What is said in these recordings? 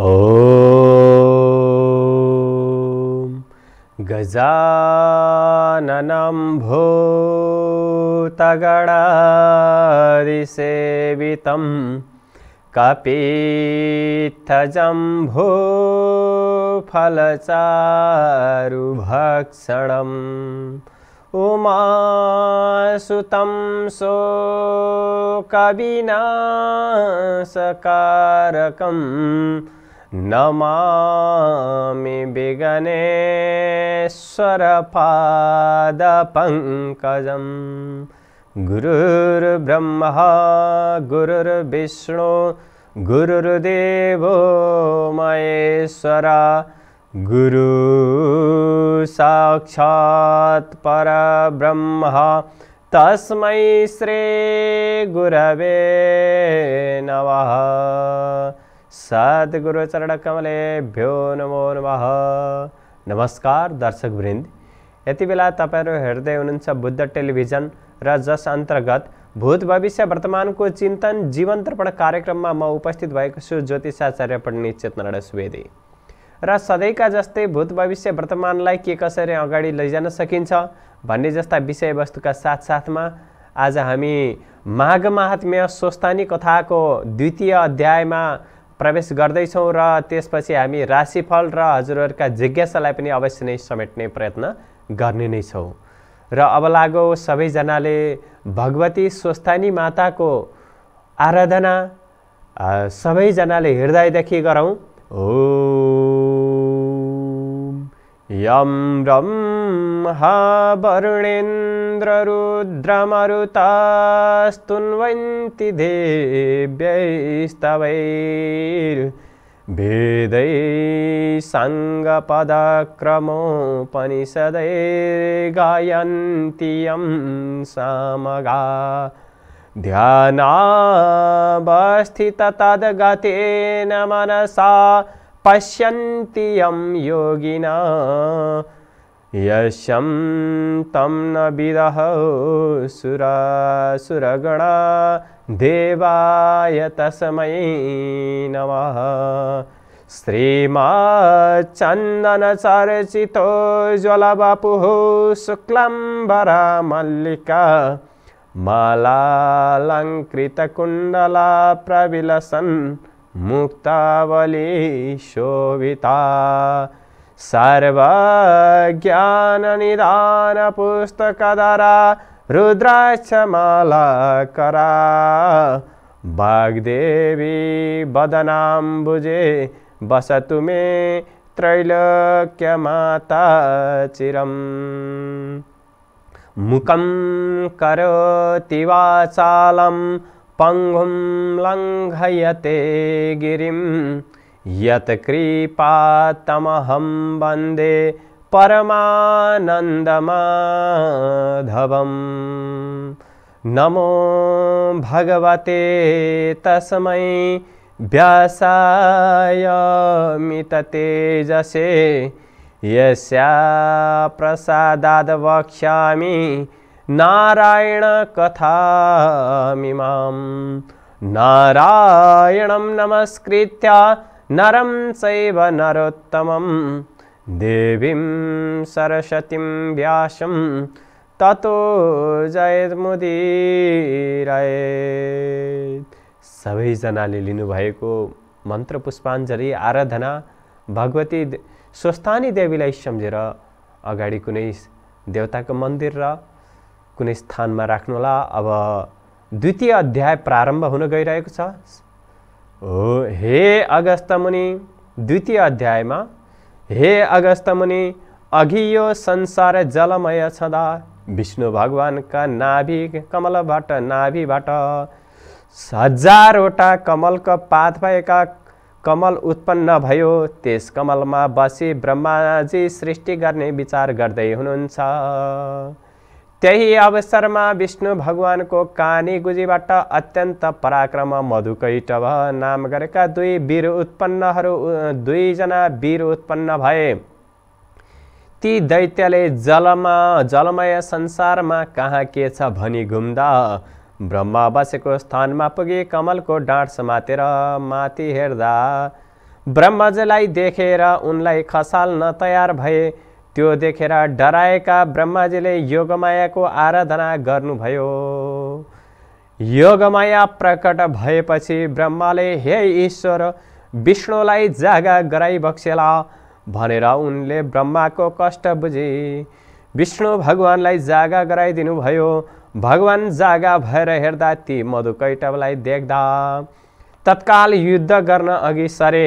ॐ गजाननं भोतगणादिसेवितं भूफलचारुभक्षणम् उमासुतं सोकविनासकारकम् नमामि बिगणेश्वरपादपङ्कजं गुरुर्ब्रह्मा गुरुर्विष्णु गुरुर्देवो महेश्वरा परब्रह्म तस्मै श्रीगुरवे नमः सद्गुरुचरण भ्यो नमो नमः नमस्कार दर्शकवृन्द यति बेला तपाईँहरू हेर्दै हुनुहुन्छ बुद्ध टेलिभिजन र जस अन्तर्गत भूत भविष्य वर्तमानको चिन्तन जीवन तर्पण कार्यक्रममा म उपस्थित भएको छु ज्योतिषाचार्य पण्डित चेतनारायण सुवेदी र सधैँका जस्तै भूत भविष्य वर्तमानलाई के कसरी अगाडि लैजान सकिन्छ भन्ने जस्ता विषयवस्तुका साथसाथमा आज हामी माघ महात्म्य स्वस्थानी कथाको द्वितीय अध्यायमा प्रवेश गर्दैछौँ र त्यसपछि हामी राशिफल र हजुरहरूका जिज्ञासालाई पनि अवश्य नै समेट्ने प्रयत्न गर्ने नै छौँ र अब सबै सबैजनाले भगवती स्वस्थानी माताको आराधना सबैजनाले हृदयदेखि गरौँ ओम यम रम वरुणेन्द्र देव्यैस्तवैर्भेदै सङ्गपदक्रमोपनिषदैर्गायन्ति यं सामगा ध्यानावस्थिततद्गतेन मनसा पश्यन्ति यं योगिना यशं तं न सुरासुरगणा देवाय तस्मै नमः श्रीमा चन्दनचर्चितो शुक्लम्बरा मल्लिका मालालङ्कृतकुण्डला प्रविलसन् मुक्तावली शोभिता सर्वज्ञाननिधानपुस्तकधरा रुद्राक्षमालाकरा वाग्देवी वदनाम्बुजे वसतु मे त्रैलोक्यमाता चिरम् मुखं करोति वाचालं पङ्गुं लङ्घयते गिरिम् यत्कृपातमहं वन्दे परमानन्दमाधवं नमो भगवते तस्मै व्यासायमि यस्या प्रसादाद् वक्ष्यामि नारायणकथामि नारायणं नमस्कृत्य नरम नरं चैव नरोत्तमं देवीं सरस्वतीं व्यासं ततो जयमुदिरये सबैजनाले लिनुभएको मन्त्र पुष्पाञ्जली आराधना भगवती स्वस्थानी देवीलाई सम्झेर अगाडि कुनै देवताको मन्दिर र कुनै स्थानमा राख्नुहोला अब द्वितीय अध्याय प्रारम्भ हुन गइरहेको छ हो हे मुनि द्वितीय अध्यायमा हे अगस्तमुनि अघि यो संसार जलमय छँदा विष्णु भगवान्का नाभि कमलबाट नाभिबाट हजारवटा कमलको पात भएका कमल उत्पन्न भयो त्यस कमलमा बसी ब्रह्माजी सृष्टि गर्ने विचार गर्दै हुनुहुन्छ त्यही अवसरमा विष्णु भगवानको गुजीबाट अत्यन्त पराक्रम मधुकैटव नाम गरेका दुई वीर उत्पन्नहरू दुईजना वीर उत्पन्न भए ती दैत्यले जलमा जलमय संसारमा कहाँ के छ भनी घुम्दा ब्रह्मा बसेको स्थानमा पुगे कमलको डाँड समातेर माथि हेर्दा ब्रह्मजलाई देखेर उनलाई खसाल्न तयार भए त्यो देखेर डराएका ब्रह्माजीले योगमायाको आराधना गर्नुभयो योगमाया प्रकट भएपछि ब्रह्माले हे ईश्वर विष्णुलाई जागा बक्सेला भनेर उनले ब्रह्माको कष्ट बुझे विष्णु भगवान्लाई जागा गराइदिनुभयो भगवान् जागा भएर हेर्दा ती मधुकैटवलाई देख्दा तत्काल युद्ध गर्न अघि सरे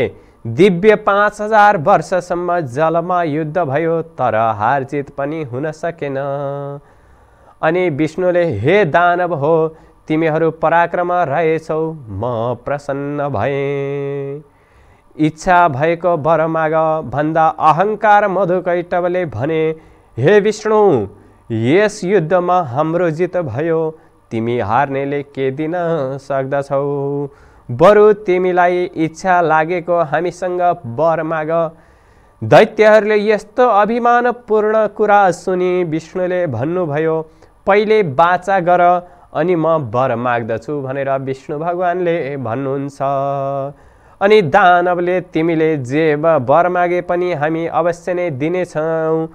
दिव्य पाँच हजार वर्षसम्म जलमा युद्ध भयो तर जित पनि हुन सकेन अनि विष्णुले हे दानव हो तिमीहरू पराक्रम रहेछौ म प्रसन्न भएँ इच्छा भएको वर माग भन्दा अहङ्कार मधुकैटवले भने हे विष्णु यस युद्धमा हाम्रो जित भयो तिमी हार्नेले के दिन सक्दछौ बरु तिमीलाई इच्छा लागेको हामीसँग वर माग दैत्यहरूले यस्तो अभिमानपूर्ण कुरा सुनि विष्णुले भन्नुभयो पहिले बाचा गर अनि म वर माग्दछु भनेर विष्णु भगवान्ले भन्नुहुन्छ अनि दानवले तिमीले जे वर मागे पनि हामी अवश्य नै दिनेछौँ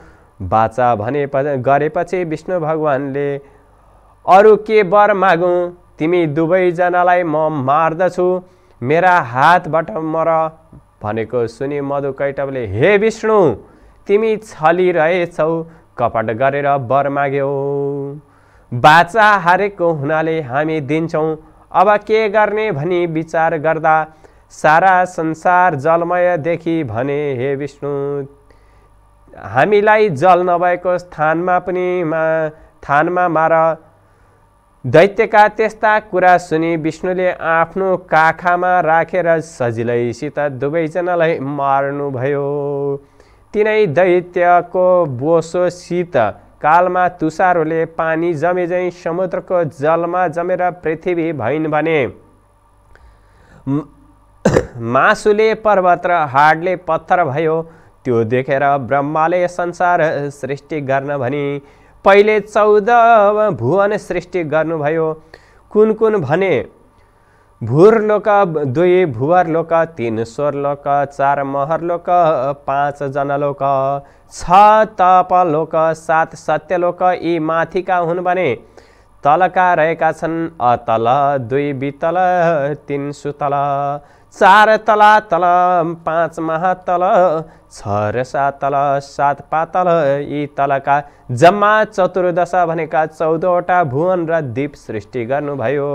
बाचा भने गरेपछि विष्णु भगवान्ले अरू के वर मागौँ तिमी दुवैजनालाई म मार्दछु मेरा हातबाट मर भनेको सुनि मधु कैटवले हे विष्णु तिमी छलिरहेछौ कपट गरेर वर माग्यौ बाचा हारेको हुनाले हामी दिन्छौँ अब के गर्ने भनी विचार गर्दा सारा संसार जलमय देखि भने हे विष्णु हामीलाई जल नभएको स्थानमा पनि मा थानमा मार दैत्यका त्यस्ता कुरा सुनि विष्णुले आफ्नो काखामा राखेर रा सजिलैसित दुवैजनालाई मार्नुभयो तिनै दैत्यको बोसोसित कालमा तुसारोले पानी जमेझै समुद्रको जलमा जमेर पृथ्वी भइन् भने मासुले पर्वत र हाडले पत्थर भयो त्यो देखेर ब्रह्माले संसार सृष्टि गर्न भनी पहिले चौध भुवन सृष्टि गर्नुभयो कुन कुन भने भुरलोक दुई भुवरलोक तिन स्वरलोक चार महरलोक पाँच जनलोक छ तपलोक सात सत्यलोक यी माथिका हुन् भने तलका रहेका छन् अतल दुई बितल तिन सुतल चार तला तल पाँच महातल छ र सात तल सात पातल यी तलका जम्मा चतुर्दश भनेका चौधवटा भुवन र दीप सृष्टि गर्नुभयो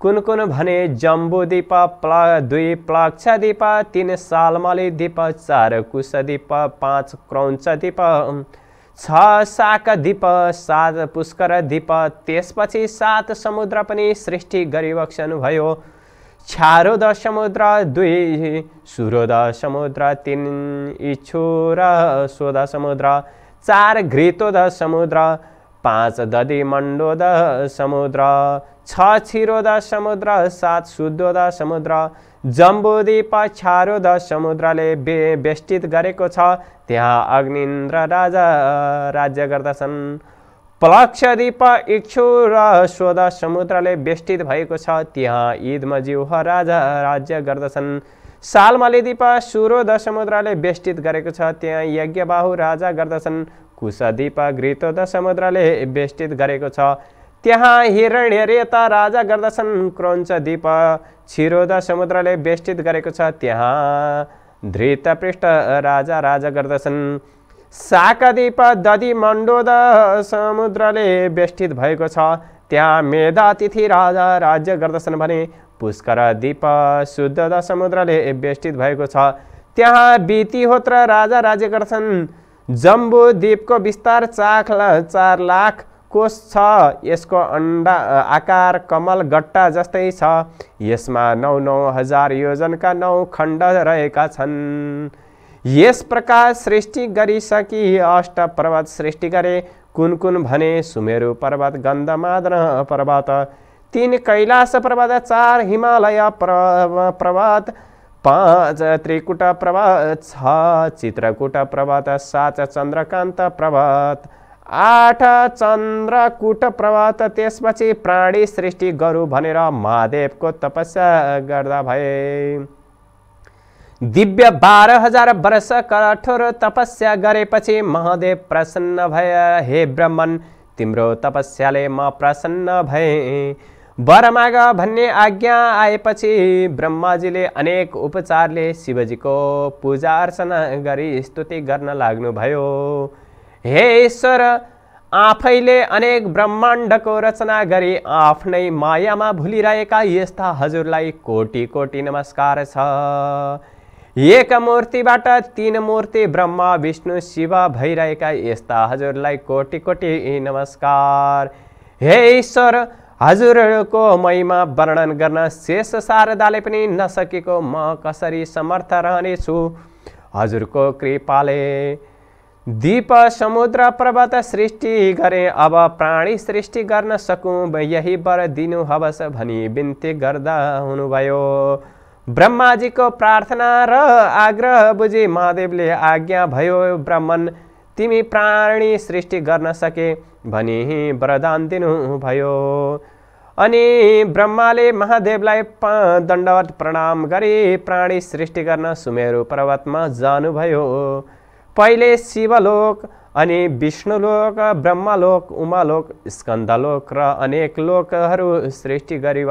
कुन कुन भने दीप प्ल दुई दीप तिन सालमली दीप चार दीप पाँच दीप छ दीप सात पुष्कर दीप त्यसपछि सात समुद्र पनि सृष्टि गरिबक्सनु भयो क्षारोद समुद्र दुई सुरोद समुद्र तिन र सोध समुद्र चार घृतोद समुद्र पाँच दधी मण्डोद समुद्र छ छिरोद समुद्र सात सुदोद समुद्र जम्बुदीप क्षारोद समुद्रले बे बेष्टित गरेको छ त्यहाँ अग्निन्द्र राजा राज्य गर्दछन् पलाक्षदीप इच्छु र शोध समुद्रले बेष्टित भएको छ त्यहाँ ईदमा जिउह राजा राज्य गर्दछन् दीप सुरोध समुद्रले व्यष्टित गरेको छ त्यहाँ यज्ञबाहु राजा गर्दछन् कुशदीप घृतोध समुद्रले व्यष्टित गरेको छ त्यहाँ हिरण्यरेता राजा गर्दछन् क्रौञ्चदीप क्षिरोध समुद्रले व्यष्टित गरेको छ त्यहाँ धृतपृष्ठ राजा राजा गर्दछन् शाकदीप ददी मण्डोद समुद्रले बेष्टित भएको छ त्यहाँ मेधातिथि राजा राज्य गर्दछन् भने पुष्कर दीप शुद्ध समुद्रले बेष्टित भएको छ त्यहाँ बितिहोत्र राजा राज्य गर्छन् जम्बु द्वीपको विस्तार चाख चार लाख कोष छ यसको अन्डा आकार कमल गट्टा जस्तै छ यसमा नौ नौ हजार योजनका नौ खण्ड रहेका छन् यस प्रकार सृष्टि गरिसकी अष्ट पर्वत सृष्टि गरे कुन कुन भने सुमेरु पर्वत गन्धमाद्र पर्वत तिन कैलाश पर्वत चार हिमालय पर्वत पाँच त्रिकुट पर्वत छ चित्रकुट पर्वत सात चन्द्रकान्त पर्वत आठ चन्द्रकुट पर्वत त्यसपछि प्राणी सृष्टि गरू भनेर महादेवको तपस्या गर्दा भए दिव्य बाह्र हजार वर्ष कठोर तपस्या गरेपछि महादेव प्रसन्न भए हे ब्रह्मण तिम्रो तपस्याले म प्रसन्न भएँ वरमाग भन्ने आज्ञा आएपछि ब्रह्माजीले अनेक उपचारले शिवजीको पूजा अर्चना गरी स्तुति गर्न लाग्नुभयो हे ईश्वर आफैले अनेक ब्रह्माण्डको रचना गरी आफ्नै मायामा भुलिरहेका यस्ता हजुरलाई कोटि कोटि नमस्कार छ एक मूर्तिबाट तिन मूर्ति ब्रह्मा विष्णु शिव भइरहेका यस्ता हजुरलाई कोटि कोटि नमस्कार हे ईश्वर हजुरहरूको महिमा वर्णन गर्न शेष शारदाले पनि नसकेको म कसरी समर्थ रहनेछु हजुरको कृपाले दीप समुद्र पर्वत सृष्टि गरे अब प्राणी सृष्टि गर्न सकौँ यही वर दिनु हवस भनी बिन्ती गर्दा हुनुभयो ब्रह्माजीको प्रार्थना र आग्रह बुझी महादेवले आज्ञा भयो ब्राह्मण तिमी प्राणी सृष्टि गर्न सके भनी वरदान दिनुभयो अनि ब्रह्माले महादेवलाई दण्डवत प्रणाम गरी प्राणी सृष्टि गर्न सुमेरु पर्वतमा जानुभयो पहिले शिवलोक अनि विष्णुलोक ब्रह्मलोक उमालोक स्कन्दलोक र अनेक लोकहरू सृष्टि गरी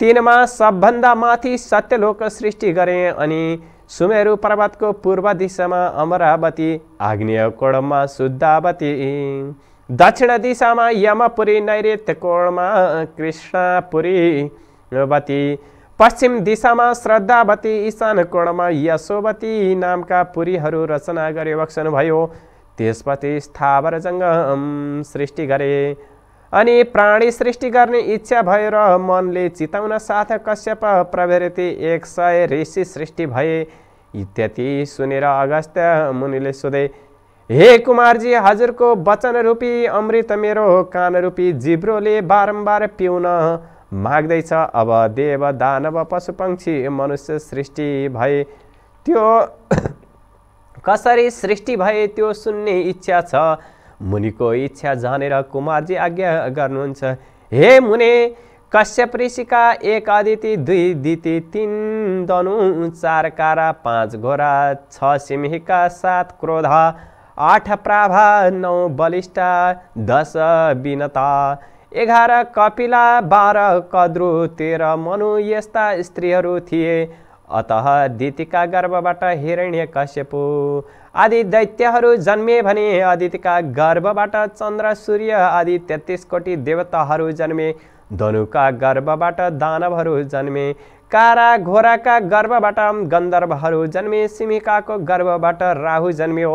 तिनमा सबभन्दा माथि सत्यलोक सृष्टि गरे अनि सुमेरु पर्वतको पूर्व दिशामा अमरावती आग्नेय कोणमा शुद्धावती दक्षिण दिशामा यमपुरी नैऋत्य कोणमा कृष्णपुरी पश्चिम दिशामा श्रद्धावती इशान कोणमा यशोवती नामका पुरीहरू रचना गरे भयो त्यसपछि जङ्गम सृष्टि गरे अनि प्राणी सृष्टि गर्ने इच्छा भएर मनले चिताउन साथ कश्यप प्रभृति एक सय ऋषि सृष्टि भए इत्यादि सुनेर अगस्त्य मुनिले सोधे हे कुमारजी हजुरको वचन रूपी अमृत मेरो कान रूपी जिब्रोले बारम्बार पिउन माग्दैछ अब देव दानव पशु पक्षी मनुष्य सृष्टि भए त्यो कसरी सृष्टि भए त्यो सुन्ने इच्छा छ मुनिको इच्छा जानेर कुमारजी आज्ञा गर्नुहुन्छ हे मुने कश्यप ऋषिका एक अदिति दुई दिति तिन दनु चार कारा पाँच घोरा छ सिमहिका सात क्रोध आठ प्राभा नौ बलिष्ठ दस विनता एघार कपिला बाह्र कद्रु तेह्र मनु यस्ता स्त्रीहरू थिए अत दितिका गर्भबाट हिरण्य कश्यपु आदि दैत्यहरू जन्मे भने अदितिका गर्भबाट चन्द्र सूर्य आदि तेत्तिस कोटि देवताहरू जन्मे धनुका गर्भबाट दानवहरू जन्मे कारा घोराका गर्भबाट गन्धर्वहरू जन्मे सिमिकाको गर्भबाट राहु जन्मियो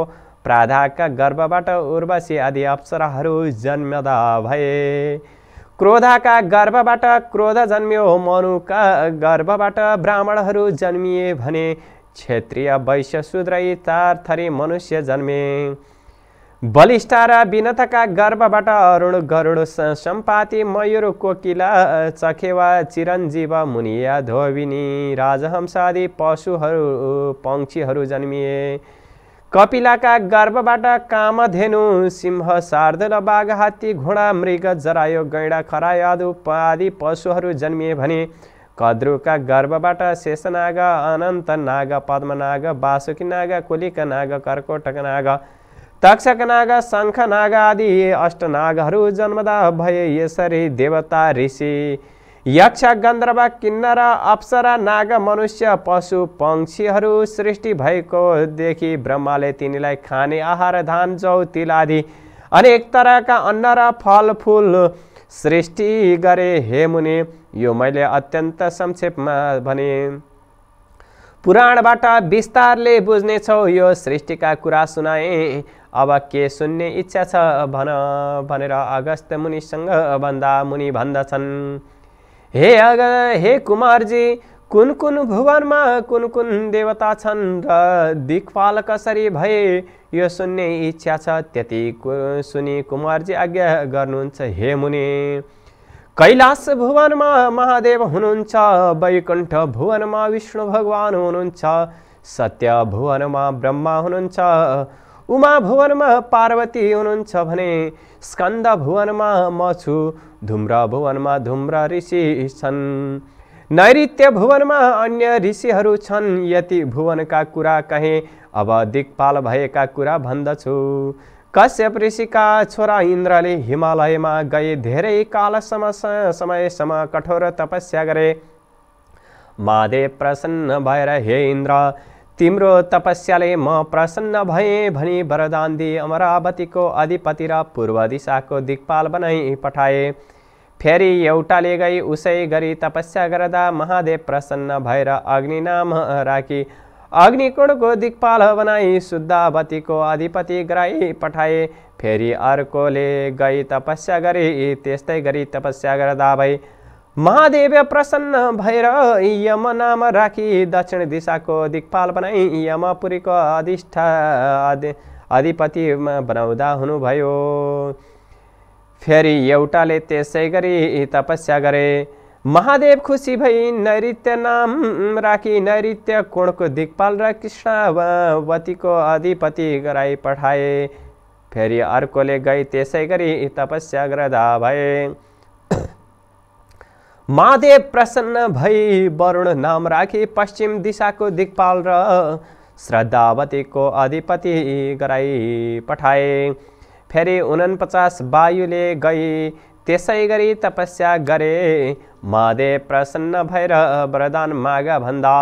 प्राधाका गर्भबाट उर्वशी आदि अप्सराहरू जन्मदा भए क्रोधका गर्भबाट क्रोध जन्मियो मनुका गर्भबाट ब्राह्मणहरू जन्मिए भने क्षेत्रीय वैश्य सुद्रई तार थरी मनुष्य जन्मे बलिष्ठा र विनतका गर्भबाट अरुण गरुण सम्पाती मयूर कोकिला चखेवा चिरञ्जीव मुनिया धोबिनी राजहंसादि पशुहरू पङ्क्षीहरू जन्मिए कपिलाका गर्भबाट कामधेनु सिंह सार्दन बाघ हात्ती घोडा मृग जरायो गैँडा खरायो आदु आदि पशुहरू जन्मिए भने कद्रुका गर्भबाट शेषनाग अनन्त नाग पद्मनाग बासुकी नाग कुलिक नाग कर्कोटक नाग तक्षक नाग शङ्ख नाग आदि अष्टनागहरू जन्मदा भए यसरी देवता ऋषि यक्ष गन्धर्व किन्नर अप्सरा नाग मनुष्य पशु पक्षीहरू सृष्टि भएकोदेखि ब्रह्माले तिनीलाई खाने आहार धान जौ तिल आदि अनेक तरहका अन्न र फलफुल सृष्टि गरे हे मुनि यो मैले अत्यन्त संक्षेपमा भने पुराणबाट विस्तारले बुझ्नेछौ यो सृष्टिका कुरा सुनाए अब के सुन्ने इच्छा छ भन भनेर अगस्त मुनिसँग भन्दा मुनि भन्दछन् हे अगर हे कुमारजी कुन कुन भुवन में कुन कुन देवता छन् र दिक्पाल कसरी भए यो सुन्ने इच्छा छ त्यति कुमार कुमारजी आज्ञा गर्नुहुन्छ हे मुनि कैलाश भुवनमा महादेव हुनुहुन्छ वैकुण्ठ भुवनमा विष्णु भगवान हुनुहुन्छ सत्य भुवनमा ब्रह्मा हुनुहुन्छ उमा भुवनमा पार्वती हुनुहुन्छ भने स्कन्द भुवनमा म छु धुम्र भुवनमा धुम्र ऋषि छन् नैऋत्य भुवनमा अन्य ऋषिहरू छन् यति भुवनका कुरा कहेँ अब दिक्पाल भएका कुरा भन्दछु कश्यप ऋषिका छोरा इन्द्रले हिमालयमा गए धेरै कालसम्म समयसम्म कठोर तपस्या गरे महादेव प्रसन्न भएर हे इन्द्र तिम्रो तपस्याले म प्रसन्न भएँ भनी वरदान दिए अमरावतीको अधिपति र पूर्व दिशाको दिक्पाल बनाइ पठाए फेरि एउटाले गई उसै गरी तपस्या गर्दा महादेव प्रसन्न भएर अग्नि नाम राखी अग्निकोणको दिक्पाल बनाई शुद्धावतीको अधिपति गराई पठाए फेरि अर्कोले गई तपस्या गरी त्यस्तै गरी तपस्या गर्दा भई महादेव प्रसन्न भर यम नाम राखी दक्षिण दिशा को दिखपाल बनाई यमपुरी को अधिष्ठा अधि अधिपति बना हुनुभयो फेरी एवटा तपस्या करे महादेव खुशी भई नैत्य नाम राखी नैत्य कोण को दिखपाल र को अधिपति कराई पठाए फेरी अर्क गई त्यसै तपस्या कर महादेव प्रसन्न भई वरुण नाम राखी पश्चिम दिशाको दिक्पाल र श्रद्धावतीको अधिपति गराई पठाए फेरि उनपचास वायुले गई त्यसै गरी तपस्या गरे महादेव प्रसन्न भएर वरदान माग भन्दा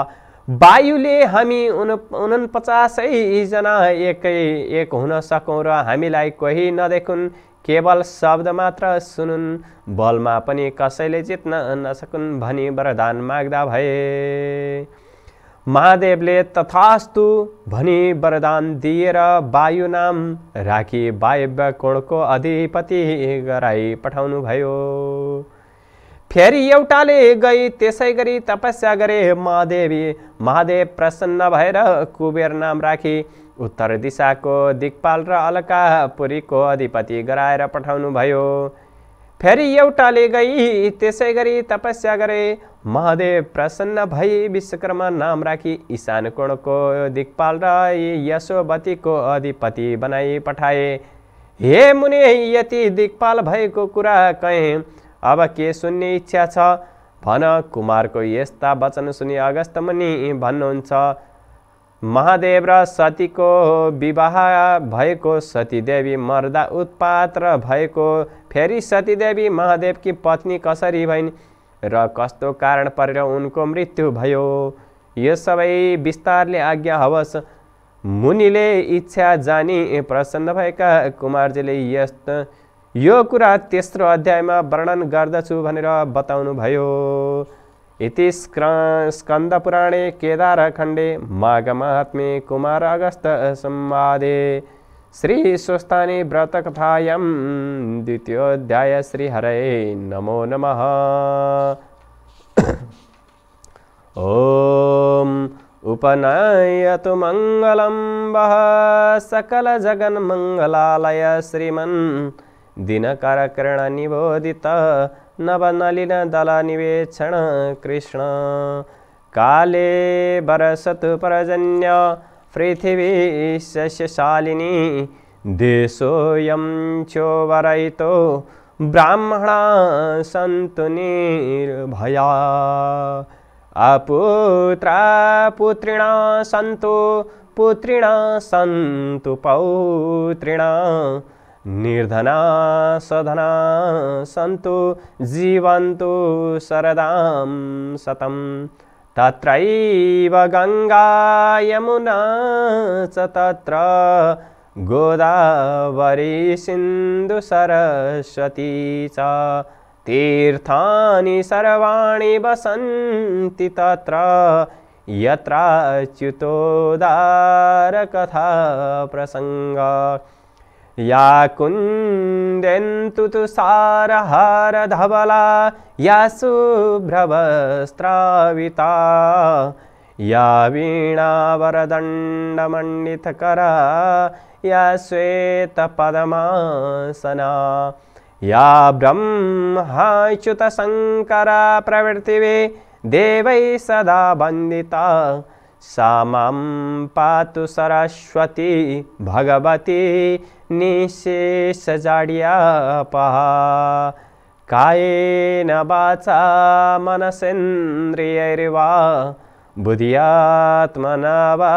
वायुले हामी उन उनपचासैजना एकै एक हुन सकौँ र हामीलाई कोही नदेखुन् केवल शब्द मात्र सुनुन् बलमा पनि कसैले जित्न नसकुन् भनी वरदान माग्दा भए महादेवले तथास्तु भनी वरदान दिएर वायु नाम राखी वायव्य कोणको अधिपति गराई पठाउनु पठाउनुभयो फेरि एउटाले गई त्यसै गरी तपस्या गरे महादेवी महादेव प्रसन्न भएर कुबेर नाम राखी उत्तर दिशाको दिक्पाल र अलकापुरीको अधिपति गराएर पठाउनुभयो फेरि एउटाले गई त्यसै गरी तपस्या गरे महादेव प्रसन्न भई विश्वकर्मा नाम राखी ईशान कोणको दिगपाल र यशोवतीको अधिपति बनाई पठाए हे मुनि यति दिक्पाल भएको कुरा कहीँ अब के सुन्ने इच्छा छ भन कुमारको यस्ता वचन सुनि अगस्त मुनि भन्नुहुन्छ महादेव र सतीको विवाह भएको सतीदेवी मर्दा र भएको फेरि सतीदेवी महादेवकी पत्नी कसरी भइन् र कस्तो कारण परेर उनको मृत्यु भयो यो सबै विस्तारले आज्ञा हवस् मुनिले इच्छा जानी प्रसन्न भएका कुमारजीले यस यो कुरा तेस्रो अध्यायमा वर्णन गर्दछु भनेर बताउनुभयो इति संवादे श्री स्वस्थानी व्रत श्रीस्वस्थानि द्वितीयोध्याय श्री हरे नमो नमः सकल जगन मंगलालय श्रीमन दिनकर कर्ण निबोदित नवनलिनदलनिवेक्षण कृष्ण काले बरसत परजन्य पृथिवी शस्यशालिनी देशोऽयं चोवरयितो ब्राह्मणा सन्तु निर्भया आपुत्रा पुत्रिणा सन्तु पुत्रिणा सन्तु पौत्रिणा निर्धनासधना सन्तु जीवन्तु शरदां शतं तत्रैव गङ्गायमुना च तत्र गोदावरिधुसरस्वती च तीर्थानि सर्वाणि वसन्ति तत्र यत्राच्युतोदारकथाप्रसङ्ग या कुन्देन्तु तु सारहारधवला या सुभ्रवस्त्राविता या वीणावरदण्डमण्डितकरा या श्वेतपदमासना या ब्रह्माच्युतशङ्करा प्रवृत्तिवे देवैः सदा वन्दिता सामं पातु सरस्वती भगवती निशेषजाड्यापः कायेन वाचा मनसेन्द्रियैर्वा बुधियात्मना वा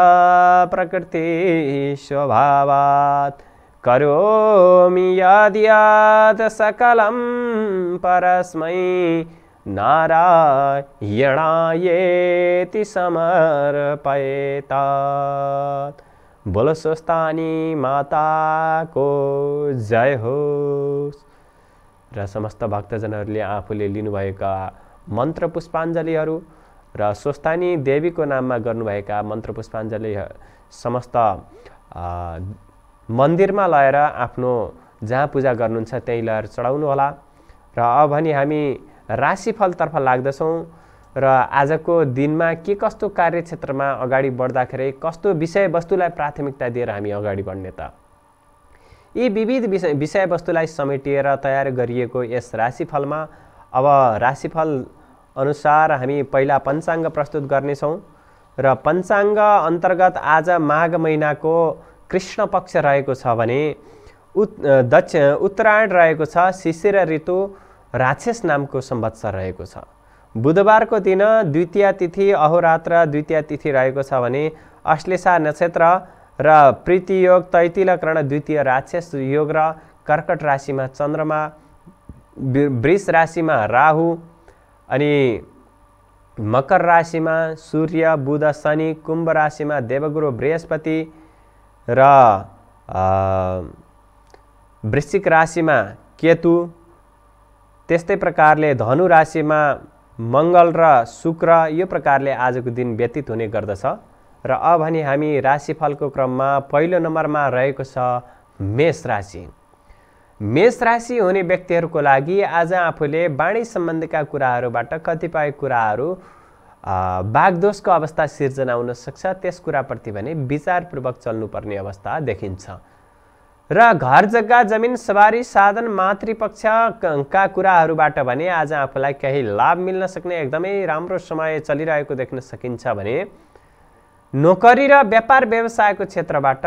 प्रकृतिस्वभावात् करोमि याद्यात् सकलं परस्मै नारायणायेति समर्पयेतात् बोलो स्वस्तानी माताको जय होस् र समस्त भक्तजनहरूले आफूले लिनुभएका मन्त्र पुष्पाञ्जलीहरू र स्वस्तानी देवीको नाममा गर्नुभएका मन्त्र पुष्पाञ्जली समस्त मन्दिरमा लगेर आफ्नो जहाँ पूजा गर्नुहुन्छ त्यहीँ लगेर चढाउनुहोला र अब भने हामी राशिफलतर्फ लाग्दछौँ र आजको दिनमा के कस्तो कार्यक्षेत्रमा अगाडि बढ्दाखेरि कस्तो विषयवस्तुलाई प्राथमिकता दिएर हामी अगाडि बढ्ने त यी विविध विषय विषयवस्तुलाई समेटिएर तयार गरिएको यस राशिफलमा अब राशिफल अनुसार हामी पहिला पञ्चाङ्ग प्रस्तुत गर्नेछौँ र पञ्चाङ्ग अन्तर्गत आज माघ महिनाको कृष्ण पक्ष रहेको छ भने उत् दक्ष उत्तरायण रहेको छ शिशिर ऋतु राक्षस नामको संवत्सर रहेको छ बुधबारको दिन द्वितीय तिथि अहोरात्र द्वितीय तिथि रहेको छ भने अश्लेषा नक्षत्र र योग तैतिलकरण द्वितीय राक्षस योग र कर्कट राशिमा चन्द्रमा वृष राशिमा राहु अनि मकर राशिमा सूर्य बुध शनि कुम्भ राशिमा देवगुरु बृहस्पति र वृश्चिक राशिमा केतु त्यस्तै प्रकारले धनु राशिमा मङ्गल र शुक्र यो प्रकारले आजको दिन व्यतीत हुने गर्दछ र अब भने हामी राशिफलको क्रममा पहिलो नम्बरमा रहेको छ मेष राशि मेष राशि हुने व्यक्तिहरूको लागि आज आफूले वाणी सम्बन्धीका कुराहरूबाट कतिपय कुराहरू बागदोषको अवस्था सिर्जना हुनसक्छ त्यस कुराप्रति भने विचारपूर्वक चल्नुपर्ने अवस्था देखिन्छ र घर जग्गा जमिन सवारी साधन मातृपक्षका कुराहरूबाट भने आज आफूलाई केही लाभ मिल्न सक्ने एकदमै राम्रो समय चलिरहेको देख्न सकिन्छ भने नोकरी र व्यापार व्यवसायको क्षेत्रबाट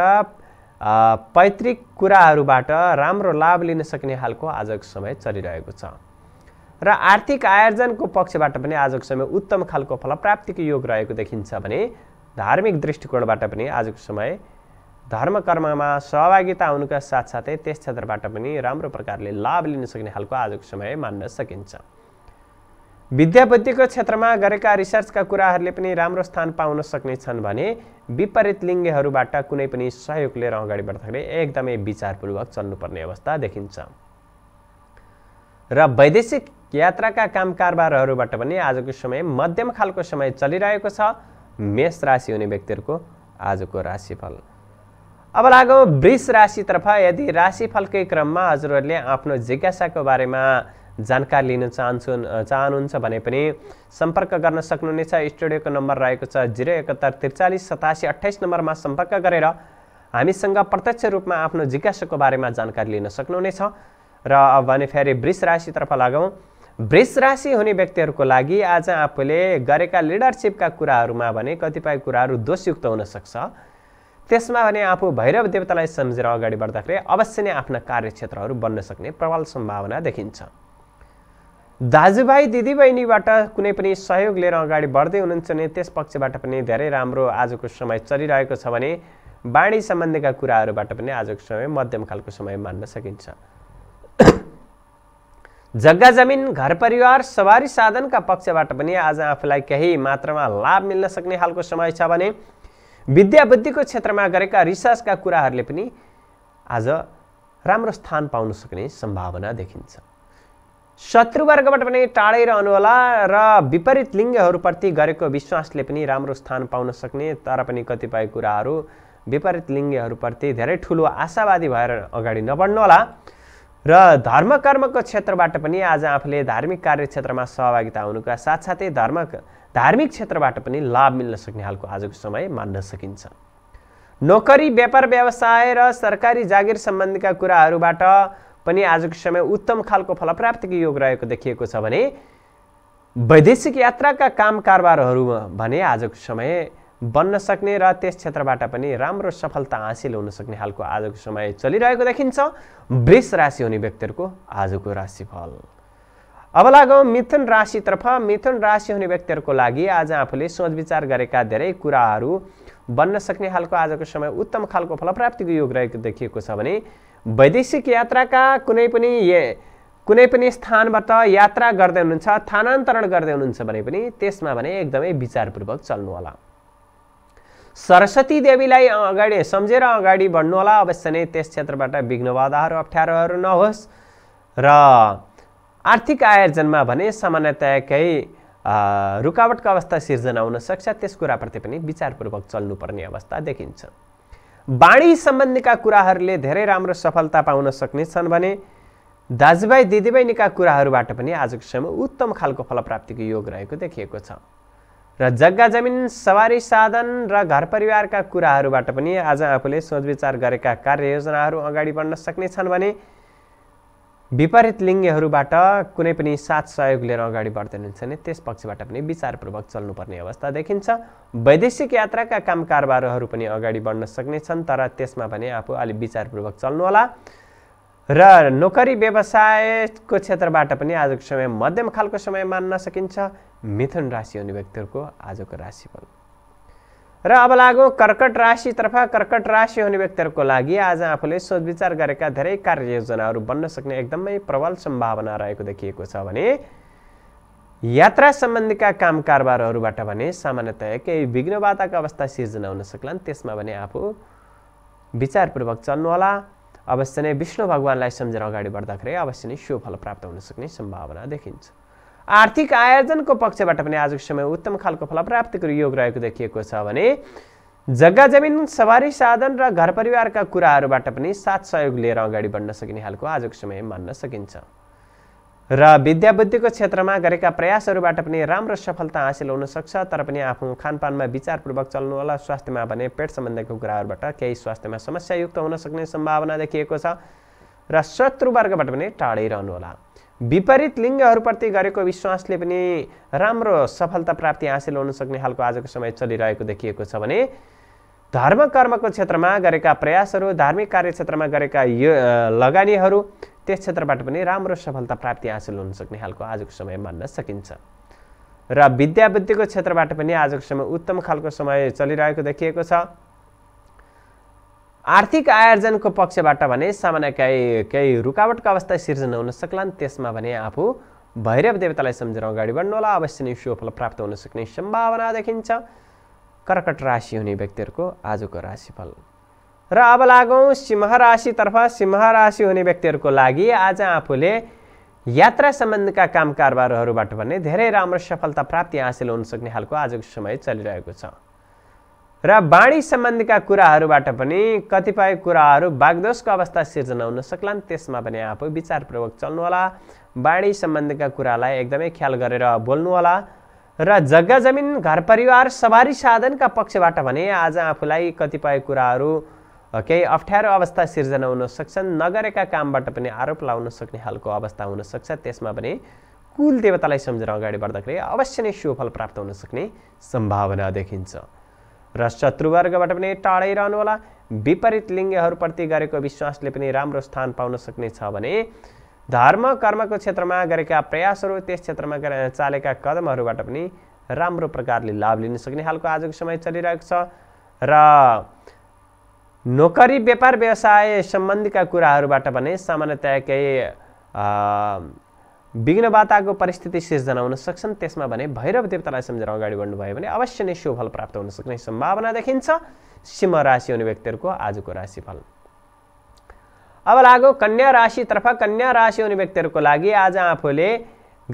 पैतृक कुराहरूबाट राम्रो लाभ लिन सक्ने खालको आजको समय चलिरहेको छ र आर्थिक आयोजनको पक्षबाट पनि आजको समय उत्तम खालको फलप्राप्तिको योग रहेको देखिन्छ भने धार्मिक दृष्टिकोणबाट पनि आजको समय धर्म कर्ममा सहभागिता हुनुका साथसाथै त्यस क्षेत्रबाट पनि राम्रो प्रकारले लाभ लिन सक्ने खालको आजको समय मान्न सकिन्छ विद्यापतिको क्षेत्रमा गरेका रिसर्चका कुराहरूले पनि राम्रो स्थान पाउन सक्ने छन् भने विपरीत लिङ्गेहरूबाट कुनै पनि सहयोग लिएर अगाडि बढ्दाखेरि एकदमै विचारपूर्वक चल्नुपर्ने अवस्था देखिन्छ र वैदेशिक यात्राका काम कारबारहरूबाट पनि आजको समय मध्यम खालको समय चलिरहेको छ मेष राशि हुने व्यक्तिहरूको आजको राशिफल अब लागौँ वृष राशितर्फ यदि राशिफलकै क्रममा हजुरहरूले आफ्नो जिज्ञासाको बारेमा जानकारी लिन चाहन्छु चाहनुहुन्छ भने पनि सम्पर्क गर्न सक्नुहुनेछ स्टुडियोको नम्बर रहेको छ जिरो एकहत्तर त्रिचालिस सतासी अठाइस नम्बरमा सम्पर्क गरेर हामीसँग प्रत्यक्ष रूपमा आफ्नो जिज्ञासाको बारेमा जानकारी लिन सक्नुहुनेछ र अब भने फेरि वृष राशितर्फ लागौँ वृष राशि हुने व्यक्तिहरूको लागि आज आफूले गरेका लिडरसिपका कुराहरूमा भने कतिपय कुराहरू दोषयुक्त हुनसक्छ त्यसमा भने आफू भैरव देवतालाई सम्झेर अगाडि बढ्दाखेरि अवश्य नै आफ्ना कार्यक्षेत्रहरू बन्न सक्ने प्रबल सम्भावना देखिन्छ दाजुभाइ दिदीबहिनीबाट कुनै पनि सहयोग लिएर अगाडि बढ्दै हुनुहुन्छ भने त्यस पक्षबाट पनि धेरै राम्रो आजको समय चलिरहेको छ भने बाणी सम्बन्धीका कुराहरूबाट पनि आजको समय मध्यम खालको समय मान्न सकिन्छ जग्गा जमिन घर परिवार सवारी साधनका पक्षबाट पनि आज आफूलाई केही मात्रामा लाभ मिल्न सक्ने खालको समय छ भने विद्यावृद्धिको क्षेत्रमा गरेका रिसर्चका कुराहरूले पनि आज राम्रो स्थान पाउन सक्ने सम्भावना देखिन्छ शत्रुवर्गबाट पनि टाढै रहनुहोला र विपरीत लिङ्गहरूप्रति गरेको विश्वासले पनि राम्रो स्थान पाउन सक्ने तर पनि कतिपय कुराहरू विपरीत लिङ्गहरूप्रति धेरै ठुलो आशावादी भएर अगाडि नबढ्नुहोला र धर्म कर्मको क्षेत्रबाट पनि आज आफूले धार्मिक कार्यक्षेत्रमा सहभागिता हुनुका साथसाथै धर्म धार्मिक क्षेत्रबाट पनि लाभ मिल्न सक्ने खालको आजको समय मान्न सकिन्छ नोकरी व्यापार व्यवसाय र सरकारी जागिर सम्बन्धीका कुराहरूबाट पनि आजको समय उत्तम खालको फलप्राप्तिको योग रहेको देखिएको छ भने वैदेशिक यात्राका काम कारोबारहरूमा भने आजको समय बन्न सक्ने र त्यस क्षेत्रबाट पनि राम्रो सफलता हासिल हुन सक्ने खालको आजको समय चलिरहेको देखिन्छ वृष राशि हुने व्यक्तिहरूको आजको राशिफल अब लागौँ मिथुन राशितर्फ मिथुन राशि हुने व्यक्तिहरूको लागि आज आफूले सोचविचार गरेका धेरै कुराहरू बन्न सक्ने खालको आजको समय उत्तम खालको फलप्राप्तिको योग रहेको देखिएको छ भने वैदेशिक यात्राका कुनै पनि कुनै पनि स्थानबाट यात्रा गर्दै हुनुहुन्छ स्थानान्तरण गर्दै हुनुहुन्छ भने पनि त्यसमा भने एकदमै विचारपूर्वक चल्नुहोला सरस्वती देवीलाई अगाडि सम्झेर अगाडि बढ्नुहोला अवश्य नै त्यस क्षेत्रबाट विघ्न बाधाहरू अप्ठ्यारोहरू नहोस् र आर्थिक आयोजनमा भने सामान्यतयाकै रुकावटको अवस्था सिर्जना हुन सक्छ त्यस कुराप्रति पनि विचारपूर्वक चल्नुपर्ने अवस्था देखिन्छ बाणी सम्बन्धीका कुराहरूले धेरै राम्रो सफलता पाउन सक्नेछन् भने दाजुभाइ दिदीबहिनीका कुराहरूबाट पनि आजको समय उत्तम खालको फलप्राप्तिको योग रहेको देखिएको छ र जग्गा जमिन सवारी साधन र घर परिवारका कुराहरूबाट पनि आज आफूले सोचविचार गरेका कार्ययोजनाहरू अगाडि बढ्न सक्नेछन् भने विपरीत लिङ्गहरूबाट कुनै पनि साथ सहयोग लिएर अगाडि हुन्छ भने त्यस पक्षबाट पनि विचारपूर्वक चल्नुपर्ने अवस्था देखिन्छ वैदेशिक यात्राका काम कारोबारहरू पनि अगाडि बढ्न सक्नेछन् तर त्यसमा पनि आफू अलिक विचारपूर्वक चल्नुहोला र नोकरी व्यवसायको क्षेत्रबाट पनि आजको समय मध्यम खालको समय मान्न सकिन्छ मिथुन राशि हुने व्यक्तिहरूको आजको राशिफल र अब लागो कर्कट राशितर्फ कर्कट राशि हुने व्यक्तिहरूको लागि आज आफूले सोचविचार गरेका धेरै कार्ययोजनाहरू बन्न सक्ने एकदमै प्रबल सम्भावना रहेको देखिएको छ भने यात्रा सम्बन्धीका काम कारोबारहरूबाट भने सामान्यतया केही बाधाको अवस्था सिर्जना हुन सक्लान् त्यसमा भने आफू विचारपूर्वक चल्नुहोला अवश्य नै विष्णु भगवान्लाई सम्झेर अगाडि बढ्दाखेरि अवश्य नै शुभ फल प्राप्त हुन सक्ने सम्भावना देखिन्छ आर्थिक आयोजनको पक्षबाट पनि आजको समय उत्तम खालको फलप्राप्तिको योग रहेको देखिएको छ भने जग्गा जमिन सवारी साधन र घर परिवारका कुराहरूबाट पनि साथ सहयोग लिएर अगाडि बढ्न सकिने खालको आजको समय मान्न सकिन्छ र विद्याबुद्धिको क्षेत्रमा गरेका प्रयासहरूबाट पनि राम्रो सफलता हासिल हुन सक्छ तर पनि आफ्नो खानपानमा विचारपूर्वक चल्नु होला स्वास्थ्यमा भने पेट सम्बन्धीको कुराहरूबाट केही स्वास्थ्यमा समस्यायुक्त हुन सक्ने सम्भावना देखिएको छ र शत्रुवर्गबाट पनि टाढै रहनुहोला विपरीत लिङ्गहरूप्रति गरेको विश्वासले पनि राम्रो सफलता प्राप्ति हासिल हुन सक्ने खालको आजको समय चलिरहेको देखिएको छ भने धर्म कर्मको क्षेत्रमा गरेका प्रयासहरू धार्मिक कार्य क्षेत्रमा गरेका यो लगानीहरू त्यस क्षेत्रबाट पनि राम्रो सफलता प्राप्ति हासिल हुन सक्ने खालको आजको समय मान्न सकिन्छ र विद्यावृत्तिको क्षेत्रबाट पनि आजको समय उत्तम खालको समय चलिरहेको देखिएको छ आर्थिक आर्जनको पक्षबाट भने सामान्य केही रुकावटको अवस्था सिर्जना हुन सक्लान् त्यसमा भने आफू भैरव देवतालाई सम्झेर अगाडि बढ्नु होला अवश्य नै शुभफल प्राप्त हुन सक्ने सम्भावना देखिन्छ कर्कट राशि हुने व्यक्तिहरूको आजको राशिफल र अब लागौँ सिंह राशितर्फ सिंह राशि हुने व्यक्तिहरूको लागि आज आफूले यात्रा सम्बन्धका काम कारबारहरूबाट भने धेरै राम्रो सफलता प्राप्ति हासिल हुन सक्ने खालको आजको समय चलिरहेको छ र बाणी सम्बन्धीका कुराहरूबाट पनि कतिपय कुराहरू बागदोषको अवस्था सिर्जना हुन सक्लान् त्यसमा पनि आफू विचारपूर्वक चल्नुहोला बाणी सम्बन्धीका कुरालाई एकदमै ख्याल गरेर बोल्नुहोला र जग्गा जमिन घर परिवार सवारी साधनका पक्षबाट भने आज आफूलाई कतिपय कुराहरू केही अप्ठ्यारो अवस्था सिर्जना हुन सक्छन् नगरेका कामबाट पनि आरोप लाउन सक्ने खालको अवस्था हुनसक्छ त्यसमा पनि कुल देवतालाई सम्झेर अगाडि बढ्दाखेरि अवश्य नै सुफल प्राप्त हुन सक्ने सम्भावना देखिन्छ र शत्रुवर्गबाट पनि टाढै रहनुहोला विपरीत लिङ्गहरूप्रति गरेको विश्वासले पनि राम्रो स्थान पाउन सक्ने छ भने धर्म कर्मको क्षेत्रमा गरेका प्रयासहरू त्यस क्षेत्रमा चालेका कदमहरूबाट पनि राम्रो प्रकारले लाभ लिन सक्ने खालको आजको समय चलिरहेको छ र नोकरी व्यापार व्यवसाय सम्बन्धीका कुराहरूबाट पनि सामान्यतया केही विघ्न बाताको परिस्थिति सिर्जना हुन सक्छन् त्यसमा भने भैरव देवतालाई सम्झेर अगाडि बढ्नुभयो भने अवश्य नै शुभफल प्राप्त हुन सक्ने सम्भावना देखिन्छ सिंह राशि हुने व्यक्तिहरूको आजको राशिफल अब लाग्यो कन्या राशितर्फ कन्या राशि हुने व्यक्तिहरूको लागि आज आफूले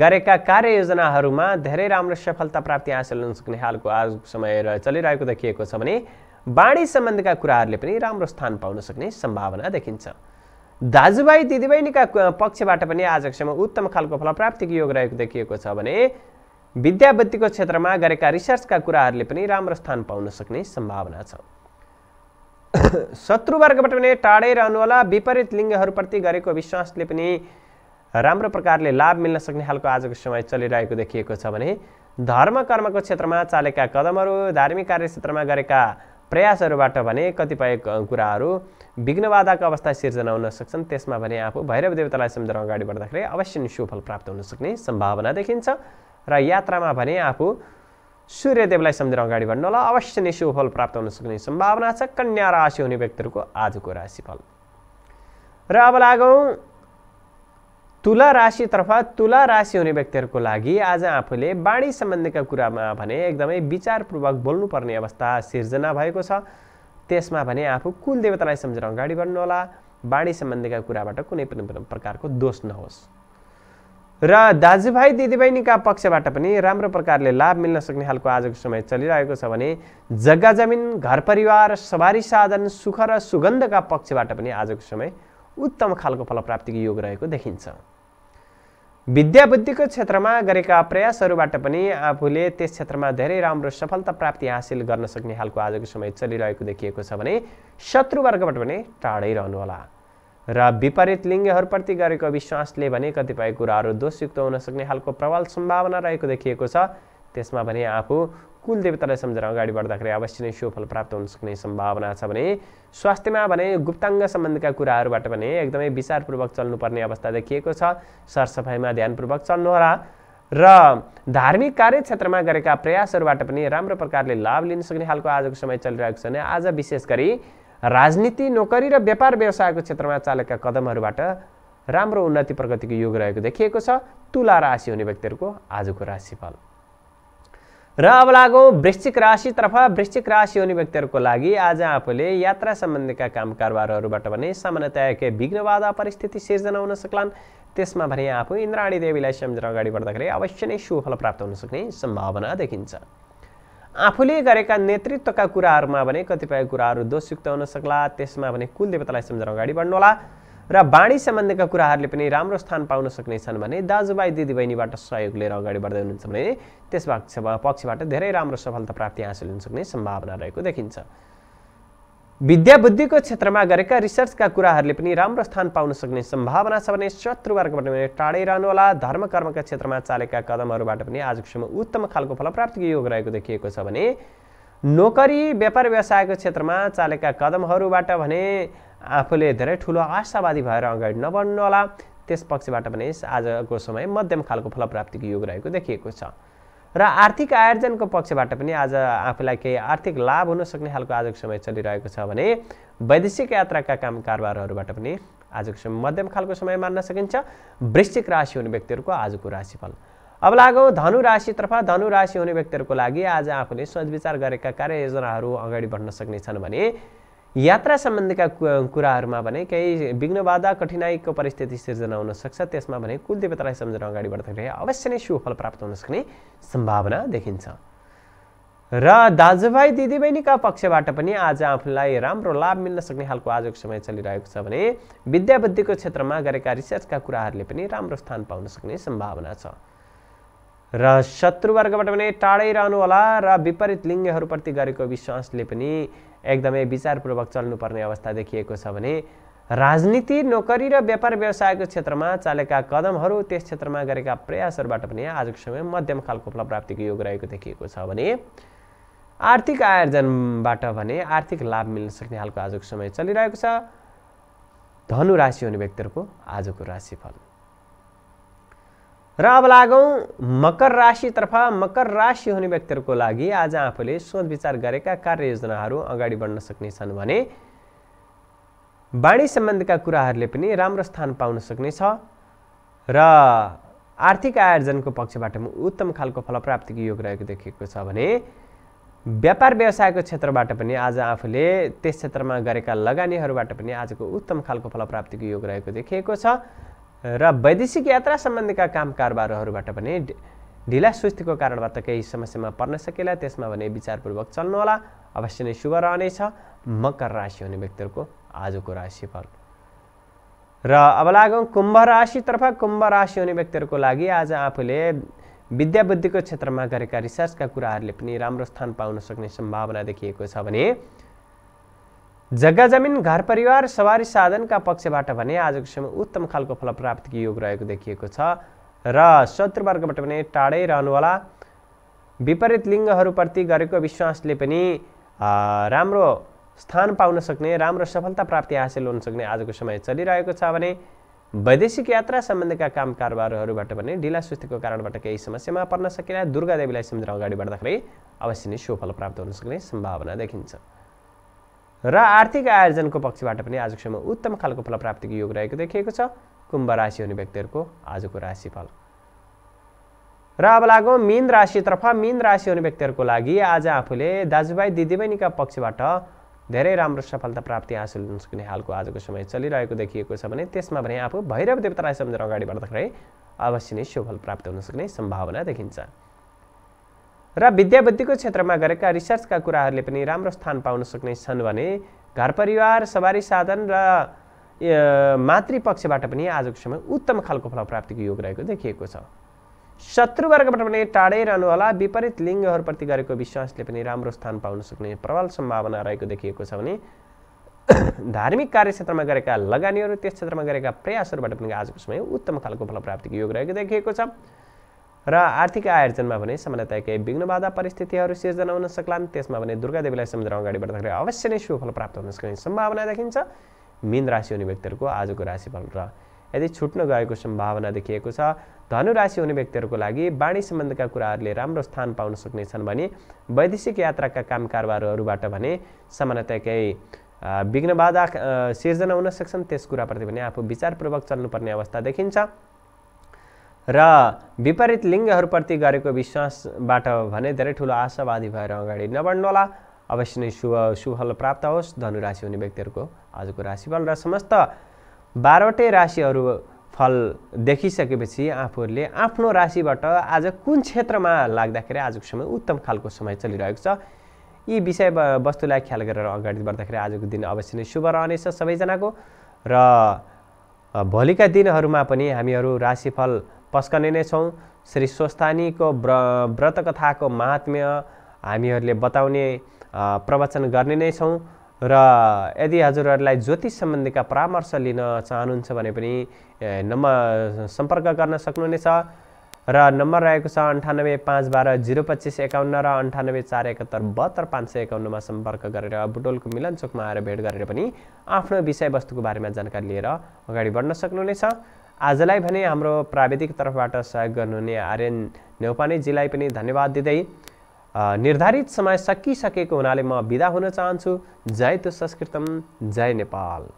गरेका कार्ययोजनाहरूमा धेरै राम्रो सफलता प्राप्ति हासिल हुन सक्ने खालको आज समय चलिरहेको देखिएको छ भने वाणी सम्बन्धीका कुराहरूले पनि राम्रो स्थान पाउन सक्ने सम्भावना देखिन्छ दाजुभाइ दिदीबहिनीका पक्षबाट पनि आजसम्म उत्तम खालको फलप्राप्तिको योग रहेको देखिएको छ भने विद्यावृत्तिको क्षेत्रमा गरेका रिसर्चका कुराहरूले पनि राम्रो स्थान पाउन सक्ने सम्भावना छ शत्रुवर्गबाट पनि टाढै रहनुहोला विपरीत लिङ्गहरूप्रति गरेको विश्वासले पनि राम्रो प्रकारले लाभ मिल्न सक्ने खालको आजको समय चलिरहेको देखिएको छ भने धर्म कर्मको क्षेत्रमा चालेका कदमहरू धार्मिक कार्य क्षेत्रमा गरेका प्रयासहरूबाट भने कतिपय कुराहरू विघ्नबाधाको अवस्था सिर्जना हुन सक्छन् त्यसमा भने आफू भैरव देवतालाई सम्झेर अगाडि बढ्दाखेरि अवश्य नै शुभफल प्राप्त हुन सक्ने सम्भावना देखिन्छ र यात्रामा भने आफू सूर्यदेवलाई सम्झेर अगाडि बढ्नु होला अवश्य नै शुभफल प्राप्त हुन सक्ने सम्भावना छ कन्या राशि हुने व्यक्तिहरूको आजको राशिफल र अब लागौँ तुला राशितर्फ तुला राशि हुने व्यक्तिहरूको लागि आज आफूले बाणी सम्बन्धीका कुरामा भने एकदमै विचारपूर्वक बोल्नुपर्ने अवस्था सिर्जना भएको छ त्यसमा भने आफू कुल देवतालाई सम्झेर अगाडि बढ्नुहोला बाणी सम्बन्धीका कुराबाट कुनै पनि प्रकारको दोष नहोस् र दाजुभाइ दिदीबहिनीका पक्षबाट पनि राम्रो प्रकारले लाभ मिल्न सक्ने खालको आजको समय चलिरहेको छ भने जग्गा जमिन घर परिवार सवारी साधन सुख र सुगन्धका पक्षबाट पनि आजको समय उत्तम खालको फलप्राप्तिको योग रहेको देखिन्छ विद्याबुद्धिको क्षेत्रमा गरेका प्रयासहरूबाट पनि आफूले त्यस क्षेत्रमा धेरै राम्रो सफलता प्राप्ति हासिल गर्न सक्ने खालको आजको समय चलिरहेको देखिएको छ भने शत्रुवर्गबाट पनि टाढै रहनुहोला र विपरीत लिङ्गहरूप्रति गरेको विश्वासले भने कतिपय कुराहरू दोषयुक्त हुन सक्ने खालको प्रबल सम्भावना रहेको देखिएको छ त्यसमा भने आफू कुलदेवतालाई सम्झेर अगाडि बढ्दाखेरि अवश्य नै सुफल प्राप्त हुन सक्ने सम्भावना छ भने स्वास्थ्यमा भने गुप्ताङ्ग सम्बन्धीका कुराहरूबाट भने एकदमै विचारपूर्वक चल्नुपर्ने अवस्था देखिएको छ सरसफाइमा ध्यानपूर्वक चल्नुहोला र धार्मिक कार्यक्षेत्रमा गरेका प्रयासहरूबाट पनि राम्रो प्रकारले लाभ लिन सक्ने खालको आजको समय चलिरहेको छ भने आज विशेष गरी राजनीति नोकरी र व्यापार व्यवसायको क्षेत्रमा चालेका कदमहरूबाट राम्रो उन्नति प्रगतिको योग रहेको देखिएको छ तुला राशि हुने व्यक्तिहरूको आजको राशिफल र अब लागौँ वृश्चिक राशितर्फ वृश्चिक राशि हुने व्यक्तिहरूको लागि आज आफूले यात्रा सम्बन्धीका काम कारोबारहरूबाट भने सामान्यतया के विघ्न बाधा परिस्थिति सिर्जना हुन सक्लान् त्यसमा भने आफू इन्द्राणी देवीलाई सम्झेर अगाडि बढ्दाखेरि अवश्य नै शुभफल प्राप्त हुन सक्ने सम्भावना देखिन्छ आफूले गरेका नेतृत्वका कुराहरूमा भने कतिपय कुराहरू दोषयुक्त हुन सक्ला त्यसमा भने कुल देवतालाई सम्झेर अगाडि बढ्नु होला र बाणी सम्बन्धीका कुराहरूले पनि राम्रो स्थान पाउन सक्नेछन् भने दाजुभाइ दिदीबहिनीबाट सहयोग लिएर अगाडि बढ्दै हुनुहुन्छ भने त्यस पक्षबाट धेरै राम्रो सफलता प्राप्ति हासिल हुन सक्ने सम्भावना रहेको देखिन्छ विद्या बुद्धिको क्षेत्रमा गरेका रिसर्चका कुराहरूले पनि राम्रो स्थान पाउन सक्ने सम्भावना छ भने शत्रुवर्गबाट पनि टाढै रहनुहोला धर्म कर्मका क्षेत्रमा चालेका कदमहरूबाट पनि आजको समय उत्तम खालको फलप्राप्तिको योग रहेको देखिएको छ भने नोकरी व्यापार व्यवसायको क्षेत्रमा चालेका कदमहरूबाट भने आफूले धेरै ठुलो आशावादी भएर अगाडि नबढ्नु होला त्यस पक्षबाट पनि आजको समय मध्यम खालको फलप्राप्तिको योग रहेको देखिएको छ र आर्थिक आयोजनको पक्षबाट पनि आज आफूलाई केही आर्थिक लाभ हुन सक्ने खालको आजको समय चलिरहेको छ भने वैदेशिक यात्राका काम कारोबारहरूबाट पनि आजको समय मध्यम खालको समय मान्न सकिन्छ वृश्चिक राशि हुने व्यक्तिहरूको आजको राशिफल अब लागौँ धनु राशितर्फ धनु राशि हुने व्यक्तिहरूको लागि आज आफूले विचार गरेका कार्ययोजनाहरू अगाडि बढ्न सक्नेछन् भने यात्रा सम्बन्धीका कुराहरूमा भने केही विघ्न बाधा कठिनाइको परिस्थिति सिर्जना हुन सक्छ त्यसमा भने कुल देवतालाई सम्झेर अगाडि बढ्दाखेरि अवश्य नै सुफल प्राप्त हुन सक्ने सम्भावना देखिन्छ र दाजुभाइ दिदीबहिनीका पक्षबाट पनि आज आफूलाई राम्रो लाभ मिल्न सक्ने खालको आजको समय चलिरहेको छ भने विद्याबुद्धिको क्षेत्रमा गरेका रिसर्चका कुराहरूले पनि राम्रो स्थान पाउन सक्ने सम्भावना छ र शत्रुवर्गबाट भने टाढै रहनुहोला र विपरीत लिङ्गहरूप्रति गरेको विश्वासले पनि एकदमै विचारपूर्वक चल्नुपर्ने अवस्था देखिएको छ भने राजनीति नोकरी र व्यापार व्यवसायको क्षेत्रमा चालेका कदमहरू त्यस क्षेत्रमा गरेका प्रयासहरूबाट पनि आजको समय मध्यम खालको प्राप्तिको योग रहेको देखिएको छ भने आर्थिक आयोजनबाट भने आर्थिक लाभ मिल्न सक्ने खालको आजको समय चलिरहेको छ धनु राशि हुने व्यक्तिहरूको आजको राशिफल र अब लागौँ मकर राशितर्फ मकर राशि हुने व्यक्तिहरूको लागि आज आफूले सोच विचार गरेका कार्ययोजनाहरू अगाडि बढ्न सक्नेछन् भने वाणी सम्बन्धीका कुराहरूले पनि राम्रो स्थान पाउन सक्नेछ र आर्थिक आयोजनको पक्षबाट पनि उत्तम खालको फलप्राप्तिको योग रहेको देखिएको छ भने व्यापार व्यवसायको क्षेत्रबाट पनि आज आफूले त्यस क्षेत्रमा गरेका लगानीहरूबाट पनि आजको उत्तम खालको फलप्राप्तिको योग रहेको देखिएको छ र वैदेशिक यात्रा सम्बन्धीका काम कारोबारहरूबाट पनि ढिला सुस्तीको कारणबाट केही समस्यामा पर्न सकेला त्यसमा भने विचारपूर्वक चल्नुहोला अवश्य नै शुभ रहनेछ मकर राशि हुने व्यक्तिहरूको आजको राशिफल र अब लागौँ कुम्भ राशितर्फ कुम्भ राशि हुने व्यक्तिहरूको लागि आज आफूले विद्याबुद्धिको क्षेत्रमा गरेका रिसर्चका कुराहरूले पनि राम्रो स्थान पाउन सक्ने सम्भावना देखिएको छ भने जग्गा जमिन घर परिवार सवारी साधनका पक्षबाट भने आजको समय उत्तम खालको फल फलप्राप्तिको योग रहेको देखिएको छ र शत्रुवर्गबाट भने टाढै रहनुहोला विपरीत लिङ्गहरूप्रति गरेको विश्वासले पनि राम्रो स्थान पाउन सक्ने राम्रो सफलता प्राप्ति हासिल हुन सक्ने आजको समय चलिरहेको छ भने वैदेशिक यात्रा सम्बन्धीका काम कारोबारहरूबाट पनि ढिला सुस्तीको कारणबाट केही समस्यामा पर्न सकिला दुर्गादेवीलाई सम्झेर अगाडि बढ्दाखेरि अवश्य नै सुफल प्राप्त हुन सक्ने सम्भावना देखिन्छ र आर्थिक आयोजनको पक्षबाट पनि आजकोसम्म उत्तम खालको प्राप्तिको योग रहेको देखिएको छ कुम्भ राशि हुने व्यक्तिहरूको आजको राशिफल र अब लागौँ मिन राशितर्फ मीन राशि हुने व्यक्तिहरूको लागि आज आफूले दाजुभाइ दिदीबहिनीका पक्षबाट धेरै राम्रो सफलता प्राप्ति हासिल हुन सक्ने खालको आजको समय चलिरहेको देखिएको छ भने त्यसमा भने आफू भैरव देवतालाई सम्झेर अगाडि बढ्दाखेरि अवश्य नै सुफल प्राप्त हुन सक्ने सम्भावना देखिन्छ र विद्यावृद्धिको क्षेत्रमा गरेका रिसर्चका कुराहरूले पनि राम्रो स्थान पाउन सक्ने छन् भने घर परिवार सवारी साधन र मातृपक्षबाट पनि आजको समय उत्तम खालको फल प्राप्तिको योग रहेको देखिएको छ शत्रुवर्गबाट पनि टाढै रहनुहोला विपरीत लिङ्गहरूप्रति गरेको विश्वासले पनि राम्रो स्थान पाउन सक्ने प्रबल सम्भावना रहेको देखिएको छ भने धार्मिक कार्यक्षेत्रमा गरेका लगानीहरू त्यस क्षेत्रमा गरेका प्रयासहरूबाट पनि आजको समय उत्तम खालको प्राप्तिको योग रहेको देखिएको छ र आर्थिक आयोजनमा भने केही विघ्न बाधा परिस्थितिहरू सिर्जना हुन सक्लान् त्यसमा भने दुर्गादेवीलाई समुद्र अगाडि बढ्दाखेरि अवश्य नै सुफल प्राप्त हुन सक्ने सम्भावना देखिन्छ मीन राशि हुने व्यक्तिहरूको आजको राशिफल र यदि छुट्न गएको सम्भावना देखिएको छ धनु राशि हुने व्यक्तिहरूको लागि वाणी सम्बन्धका कुराहरूले राम्रो स्थान पाउन सक्नेछन् भने वैदेशिक यात्राका काम कारोबारहरूबाट भने केही विघ्न बाधा सिर्जना हुन सक्छन् त्यस कुराप्रति भने आफू विचारपूर्वक चल्नुपर्ने अवस्था देखिन्छ र विपरीत लिङ्गहरूप्रति गरेको विश्वासबाट भने धेरै ठुलो आशावादी भएर अगाडि नबढ्नुहोला अवश्य नै शुभ सुफल प्राप्त होस् धनु धनुराशि हुने व्यक्तिहरूको आजको राशिफल र समस्त बाह्रवटै राशिहरू फल देखिसकेपछि आफूहरूले आफ्नो राशिबाट आज कुन क्षेत्रमा लाग्दाखेरि आजको समय उत्तम खालको समय चलिरहेको छ यी विषय वस्तुलाई ख्याल गरेर अगाडि बढ्दाखेरि आजको दिन अवश्य नै शुभ रहनेछ सबैजनाको र भोलिका दिनहरूमा पनि हामीहरू राशिफल पस्कने नै छौँ श्री स्वस्थानीको व्र कथाको महात्म्य हामीहरूले बताउने प्रवचन गर्ने नै छौँ र यदि हजुरहरूलाई ज्योतिष सम्बन्धीका परामर्श लिन चाहनुहुन्छ भने पनि नम्बर सम्पर्क गर्न सक्नुहुनेछ र नम्बर रहेको छ अन्ठानब्बे पाँच बाह्र जिरो पच्चिस एकाउन्न र अन्ठानब्बे चार एकात्तर बहत्तर पाँच सय एकाउन्नमा सम्पर्क गरेर बुटोलको मिलन चोकमा आएर भेट गरेर पनि आफ्नो विषयवस्तुको बारेमा जानकारी लिएर अगाडि बढ्न सक्नुहुनेछ आजलाई भने हाम्रो प्राविधिक तर्फबाट सहयोग गर्नुहुने आर्यन न्यौपानेजीलाई पनि धन्यवाद दिँदै निर्धारित समय सकिसकेको हुनाले म बिदा हुन चाहन्छु जय तु संस्कृतम जय नेपाल